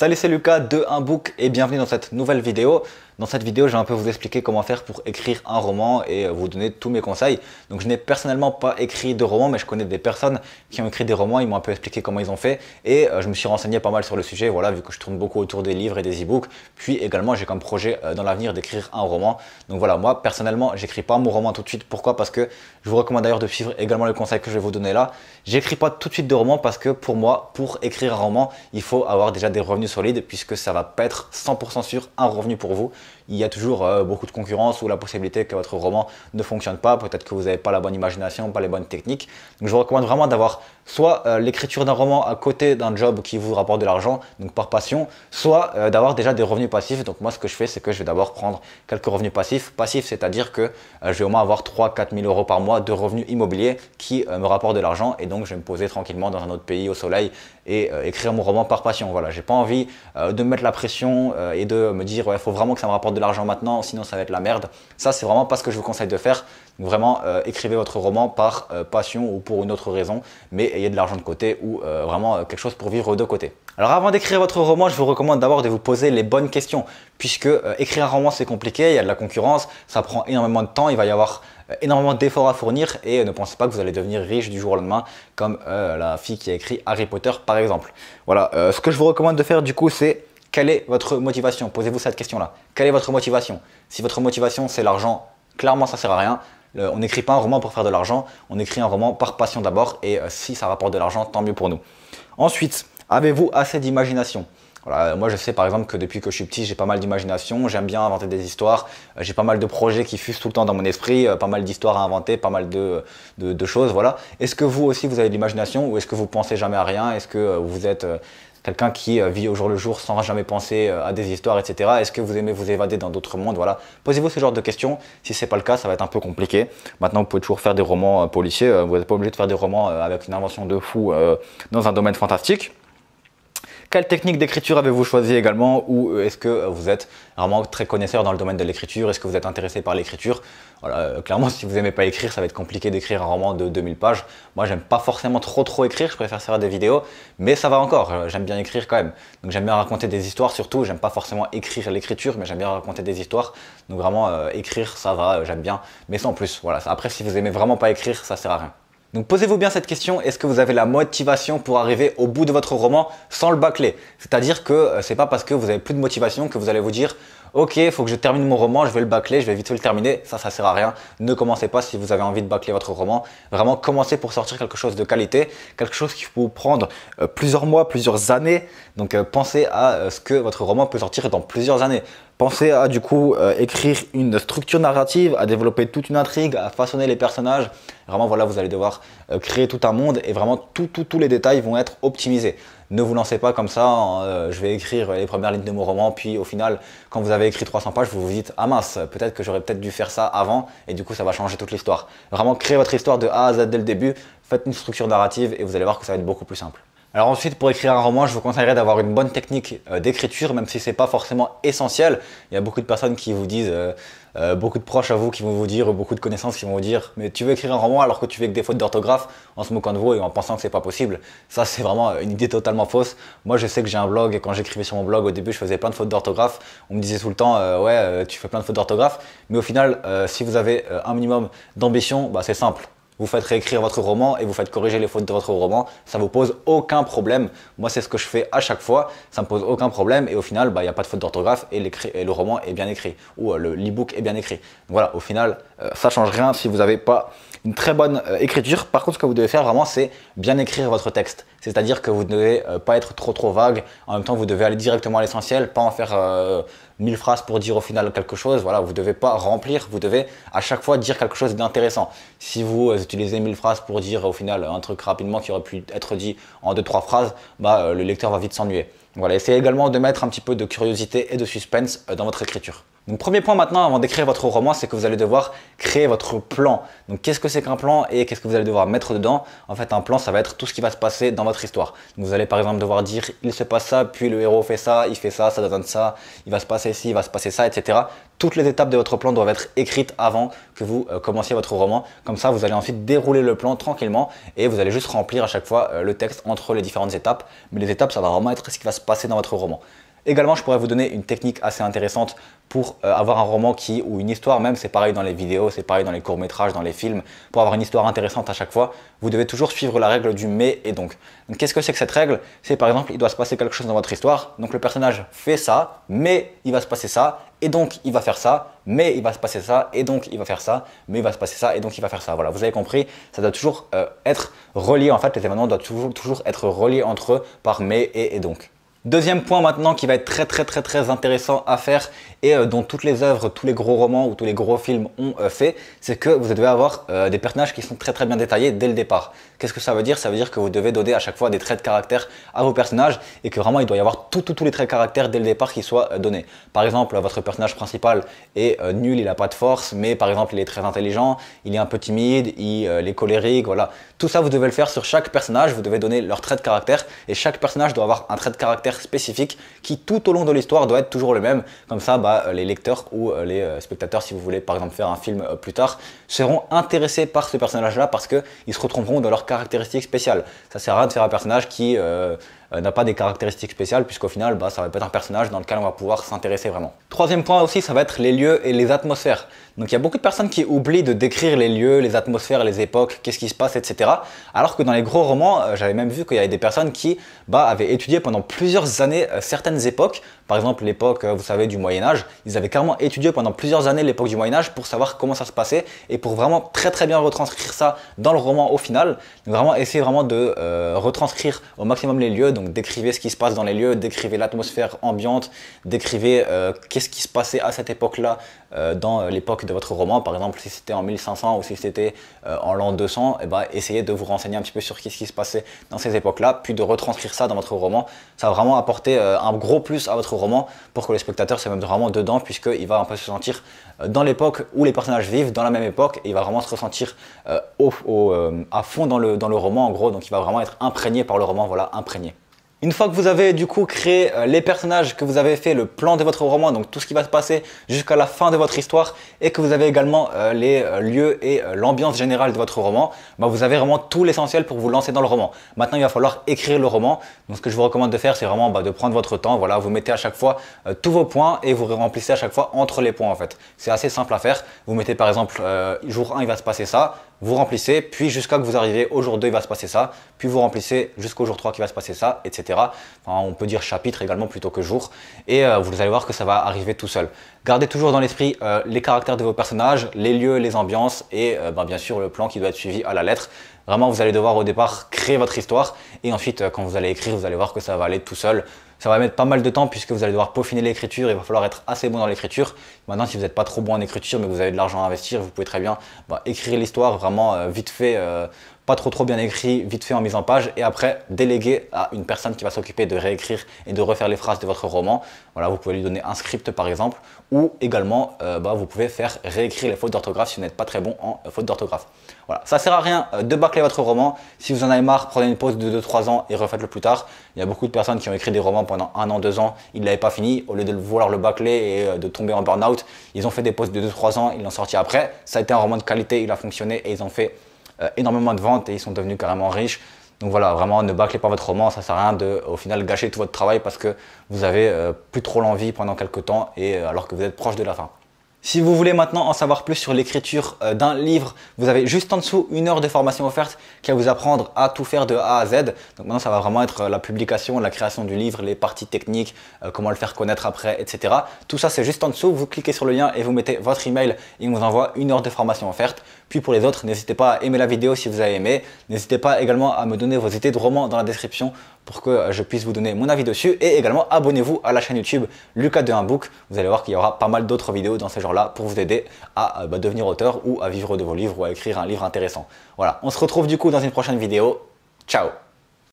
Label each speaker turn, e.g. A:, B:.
A: Salut c'est Lucas de Unbook et bienvenue dans cette nouvelle vidéo. Dans cette vidéo, je vais un peu vous expliquer comment faire pour écrire un roman et vous donner tous mes conseils. Donc je n'ai personnellement pas écrit de roman, mais je connais des personnes qui ont écrit des romans, ils m'ont un peu expliqué comment ils ont fait et euh, je me suis renseigné pas mal sur le sujet, voilà, vu que je tourne beaucoup autour des livres et des e-books. Puis également, j'ai comme projet euh, dans l'avenir d'écrire un roman. Donc voilà, moi personnellement, j'écris pas mon roman tout de suite. Pourquoi Parce que je vous recommande d'ailleurs de suivre également le conseil que je vais vous donner là. J'écris pas tout de suite de roman parce que pour moi, pour écrire un roman, il faut avoir déjà des revenus solide puisque ça va pas être 100% sûr un revenu pour vous il y a toujours euh, beaucoup de concurrence ou la possibilité que votre roman ne fonctionne pas. Peut-être que vous n'avez pas la bonne imagination, pas les bonnes techniques. Donc je vous recommande vraiment d'avoir soit euh, l'écriture d'un roman à côté d'un job qui vous rapporte de l'argent, donc par passion, soit euh, d'avoir déjà des revenus passifs. Donc moi, ce que je fais, c'est que je vais d'abord prendre quelques revenus passifs. Passifs, c'est-à-dire que je vais au moins avoir 3-4 000 euros par mois de revenus immobiliers qui me rapportent de l'argent. Et donc, je vais me poser tranquillement dans un autre pays au soleil et écrire mon roman par passion. Voilà, j'ai pas envie de mettre la pression et de me dire, il faut vraiment que ça me rapporte de l'argent maintenant, sinon ça va être la merde. Ça, c'est vraiment pas ce que je vous conseille de faire. vraiment, euh, écrivez votre roman par euh, passion ou pour une autre raison, mais ayez de l'argent de côté ou euh, vraiment quelque chose pour vivre de côté. Alors avant d'écrire votre roman, je vous recommande d'abord de vous poser les bonnes questions, puisque écrire un roman c'est compliqué, il y a de la concurrence, ça prend énormément de temps, il va y avoir énormément d'efforts à fournir et ne pensez pas que vous allez devenir riche du jour au lendemain comme la fille qui a écrit Harry Potter par exemple. Voilà, ce que je vous recommande de faire du coup c'est quelle est votre motivation Posez-vous cette question-là. Quelle est votre motivation Si votre motivation c'est l'argent, clairement ça sert à rien. on n'écrit pas un roman pour faire de l'argent, on écrit un roman par passion d'abord et euh, si ça rapporte de l'argent, tant mieux pour nous. Ensuite, avez-vous assez d'imagination euh, moi je sais par exemple que depuis que je suis petit, j'ai pas mal d'imagination, j'aime bien inventer des histoires, euh, j'ai pas mal de projets qui fusent tout le temps dans mon esprit, pas mal d'histoires à inventer, pas mal de, de choses, voilà. Est-ce que vous aussi vous avez de l'imagination ou est-ce que vous pensez jamais à rien Est-ce que vous êtes quelqu'un qui euh, vit au jour le jour sans jamais penser euh, à des histoires, etc. Est-ce que vous aimez vous évader dans d'autres mondes Voilà. Posez-vous ce genre de questions. Si c'est pas le cas, ça va être un peu compliqué. Maintenant, vous pouvez toujours faire des romans euh, policiers. Vous n'êtes pas obligé de faire des romans avec une invention de fou dans un domaine fantastique. Quelle technique d'écriture avez-vous choisi également ou euh, est-ce que vous êtes vraiment très connaisseur dans le domaine de l'écriture Est-ce que vous êtes intéressé par l'écriture voilà, euh, Clairement, si vous n'aimez pas écrire, ça va être compliqué d'écrire un roman de 2000 pages. Moi, j'aime pas forcément trop trop écrire, je préfère faire des vidéos, mais ça va encore, euh, j'aime bien écrire quand même. Donc j'aime bien raconter des histoires surtout, j'aime pas forcément écrire l'écriture, mais j'aime bien raconter des histoires. Donc vraiment, écrire, ça va, j'aime bien, mais sans plus. Voilà. Après, si vous aimez vraiment pas écrire, ça sert à rien. Donc posez-vous bien cette question, est-ce que vous avez la motivation pour arriver au bout de votre roman sans le bâcler C'est-à-dire que euh, c'est pas parce que vous avez plus de motivation que vous allez vous dire Ok, il faut que je termine mon roman, je vais le bâcler, je vais vite le terminer. Ça, ça sert à rien. Ne commencez pas si vous avez envie de bâcler votre roman. Vraiment, commencez pour sortir quelque chose de qualité, quelque chose qui peut vous prendre euh, plusieurs mois, plusieurs années. Donc, euh, pensez à ce que votre roman peut sortir dans plusieurs années. Pensez à du coup euh, écrire une structure narrative, à développer toute une intrigue, à façonner les personnages. Vraiment voilà, vous allez devoir euh, créer tout un monde et vraiment tous les détails vont être optimisés. Ne vous lancez pas comme ça, euh, je vais écrire les premières lignes de mon roman, puis au final, quand vous avez écrit 300 pages, vous vous dites « Ah mince, peut-être que j'aurais peut-être dû faire ça avant » et du coup ça va changer toute l'histoire. Vraiment créez votre histoire de A à Z dès le début, faites une structure narrative et vous allez voir que ça va être beaucoup plus simple. Alors ensuite, pour écrire un roman, je vous conseillerais d'avoir une bonne technique euh, d'écriture, même si c'est pas forcément essentiel. Il y a beaucoup de personnes qui vous disent, euh, euh, beaucoup de proches à vous qui vont vous dire, beaucoup de connaissances qui vont vous dire, mais tu veux écrire un roman alors que tu fais que des fautes d'orthographe en se moquant de vous et en pensant que c'est pas possible. Ça, c'est vraiment une idée totalement fausse. Moi, je sais que j'ai un blog et quand j'écrivais sur mon blog, au début, je faisais plein de fautes d'orthographe. On me disait tout le temps, ouais, tu fais plein de fautes d'orthographe. Mais au final, si vous avez un minimum d'ambition, bah, c'est simple vous faites réécrire votre roman et vous faites corriger les fautes de votre roman, ça vous pose aucun problème. Moi, c'est ce que je fais à chaque fois, ça me pose aucun problème et au final, bah, il n'y a pas de faute d'orthographe et, et, le roman est bien écrit ou euh, le l'ebook est bien écrit. voilà, au final, ça euh, ça change rien si vous n'avez pas une très bonne euh, écriture. Par contre, ce que vous devez faire vraiment, c'est bien écrire votre texte. C'est-à-dire que vous ne devez pas être trop trop vague. En même temps, vous devez aller directement à l'essentiel, pas en faire 1000 phrases pour dire au final quelque chose. Voilà, vous ne devez pas remplir, vous devez à chaque fois dire quelque chose d'intéressant. Si vous euh, utilisez 1000 phrases pour dire au final un truc rapidement qui aurait pu être dit en 2-3 phrases, bah, euh, le lecteur va vite s'ennuyer. Voilà, essayez également de mettre un petit peu de curiosité et de suspense euh, dans votre écriture. Donc premier point maintenant avant d'écrire votre roman, c'est que vous allez devoir créer votre plan. Donc qu'est-ce que c'est qu'un plan et qu'est-ce que vous allez devoir mettre dedans En fait un plan ça va être tout ce qui va se passer dans votre histoire. vous allez par exemple devoir dire il se passe ça, puis le héros fait ça, il fait ça, ça donne ça, il va se passer ci, il va se passer ça, etc. Toutes les étapes de votre plan doivent être écrites avant que vous euh, commenciez votre roman. Comme ça, vous allez ensuite dérouler le plan tranquillement et vous allez juste remplir à chaque fois euh, le texte entre les différentes étapes. Mais les étapes, ça va vraiment être ce qui va se passer dans votre roman. Également, je pourrais vous donner une technique assez intéressante pour euh, avoir un roman qui, ou une histoire même, c'est pareil dans les vidéos, c'est pareil dans les courts-métrages, dans les films, pour avoir une histoire intéressante à chaque fois, vous devez toujours suivre la règle du mais et donc. Qu'est-ce que c'est que cette règle C'est par exemple, il doit se passer quelque chose dans votre histoire, donc le personnage fait ça, mais il va se passer ça, et donc il va faire ça, mais il va se passer ça, et donc il va faire ça, mais il va se passer ça, et donc il va faire ça. Voilà, vous avez compris, ça doit toujours euh, être relié, en fait, les événements doivent toujours, être reliés entre eux par mais et donc. Deuxième point maintenant qui va être très très très très intéressant à faire et euh, dont toutes les œuvres, tous les gros romans ou tous les gros films ont euh, fait, c'est que vous devez avoir euh, des personnages qui sont très très bien détaillés dès le départ. Qu'est-ce que ça veut dire Ça veut dire que vous devez donner à chaque fois des traits de caractère à vos personnages et que vraiment il doit y avoir tous les traits de caractère dès le départ qui soient donnés. Par exemple, votre personnage principal est nul, il n'a pas de force, mais par exemple il est très intelligent, il est un peu timide, il, est colérique, voilà. Tout ça vous devez le faire sur chaque personnage, vous devez donner leur trait de caractère et chaque personnage doit avoir un trait de caractère spécifique qui tout au long de l'histoire doit être toujours le même. Comme ça, bah, euh, les lecteurs ou euh, les euh, spectateurs si vous voulez par exemple faire un film plus tard seront intéressés par ce personnage-là parce qu'ils se retrouveront dans leurs caractéristiques spéciales. Ça sert à rien de faire un personnage qui euh, euh, n'a pas des caractéristiques spéciales puisqu'au final, bah, ça va être un personnage dans lequel on va pouvoir s'intéresser vraiment. Troisième point aussi, ça va être les lieux et les atmosphères. Donc il y a beaucoup de personnes qui oublient de décrire les lieux, les atmosphères, les époques, qu'est-ce qui se passe, etc. Alors que dans les gros romans, euh, j'avais même vu qu'il y avait des personnes qui bah, avaient étudié pendant plusieurs années certaines époques. Par exemple, l'époque, vous savez, du Moyen Âge. Ils avaient carrément étudié pendant plusieurs années l'époque du Moyen Âge pour savoir comment ça se passait et pour vraiment très très bien retranscrire ça dans le roman au final, vraiment essayez vraiment de euh, retranscrire au maximum les lieux, donc décrivez ce qui se passe dans les lieux, décrivez l'atmosphère ambiante, décrivez euh, qu'est-ce qui se passait à cette époque-là euh, dans l'époque de votre roman, par exemple si c'était en 1500 ou si c'était en l'an 200, et eh ben, essayez de vous renseigner un petit peu sur ce qui se passait dans ces époques-là, puis de retranscrire ça dans votre roman. Ça va vraiment apporter un gros plus à votre roman pour que le spectateur se mette vraiment dedans, puisqu'il va un peu se sentir dans l'époque où les personnages vivent, dans la même époque, et il va vraiment se ressentir euh, euh, à fond dans le, dans le roman en gros, donc il va vraiment être imprégné par le roman, voilà, imprégné. Une fois que vous avez du coup créé euh, les personnages, que vous avez fait le plan de votre roman, donc tout ce qui va se passer jusqu'à la fin de votre histoire, et que vous avez également euh, les euh, lieux et l'ambiance générale de votre roman, bah, vous avez vraiment tout l'essentiel pour vous lancer dans le roman. Maintenant, il va falloir écrire le roman. Donc ce que je vous recommande de faire, c'est vraiment bah, de prendre votre temps. Voilà, vous mettez à chaque fois tous vos points et vous remplissez à chaque fois entre les points en fait. C'est assez simple à faire. Vous mettez par exemple jour 1, il va se passer ça vous remplissez, puis jusqu'à que vous arrivez au jour 2, il va se passer ça, puis vous remplissez jusqu'au jour 3 qui va se passer ça, etc. Enfin, on peut dire chapitre également plutôt que jour, et euh, vous allez voir que ça va arriver tout seul. Gardez toujours dans l'esprit euh, les caractères de vos personnages, les lieux, les ambiances, et euh, bah, bien sûr le plan qui doit être suivi à la lettre. Vraiment, vous allez devoir au départ créer votre histoire et ensuite, euh, quand vous allez écrire, vous allez voir que ça va aller tout seul. Ça va mettre pas mal de temps puisque vous allez devoir peaufiner l'écriture, il va falloir être assez bon dans l'écriture. Maintenant, si vous n'êtes pas trop bon en écriture mais que vous avez de l'argent à investir, vous pouvez très bien bah, écrire l'histoire vraiment euh, vite fait. Euh, trop trop bien écrit, vite fait en mise en page, et après déléguer à une personne qui va s'occuper de réécrire et de refaire les phrases de votre roman. Voilà, vous pouvez lui donner un script par exemple, ou également euh, bah, vous pouvez faire réécrire les fautes d'orthographe si vous n'êtes pas très bon en euh, fautes d'orthographe. Voilà, ça sert à rien euh, de bâcler votre roman. Si vous en avez marre, prenez une pause de 2-3 ans et refaites-le plus tard. Il y a beaucoup de personnes qui ont écrit des romans pendant un an, deux ans, ils ne l'avaient pas fini. Au lieu de vouloir le bâcler et de tomber en burn-out, ils ont fait des pauses de 2-3 ans, ils l'ont sorti après. Ça a été un roman de qualité, il a fonctionné et ils ont fait euh, énormément de ventes et ils sont devenus carrément riches. Donc voilà, vraiment, ne bâclez pas votre roman, ça sert à rien de, au final, gâcher tout votre travail parce que vous avez euh, plus trop l'envie pendant quelques temps et euh, alors que vous êtes proche de la fin. Si vous voulez maintenant en savoir plus sur l'écriture d'un livre, vous avez juste en dessous une heure de formation offerte qui va vous apprendre à tout faire de A à Z. Donc maintenant, ça va vraiment être la publication, la création du livre, les parties techniques, comment le faire connaître après, etc. Tout ça, c'est juste en dessous. Vous cliquez sur le lien et vous mettez votre email et on vous envoie une heure de formation offerte. Puis pour les autres, n'hésitez pas à aimer la vidéo si vous avez aimé. N'hésitez pas également à me donner vos idées de romans dans la description pour que euh, je puisse vous donner mon avis dessus. Et également, abonnez-vous à la chaîne YouTube Lucas de un book. Vous allez voir qu'il y aura pas mal d'autres vidéos dans ce genre-là pour vous aider à euh, bah, devenir auteur ou à vivre de vos livres ou à écrire un livre intéressant. Voilà, on se retrouve du coup dans une prochaine vidéo. Ciao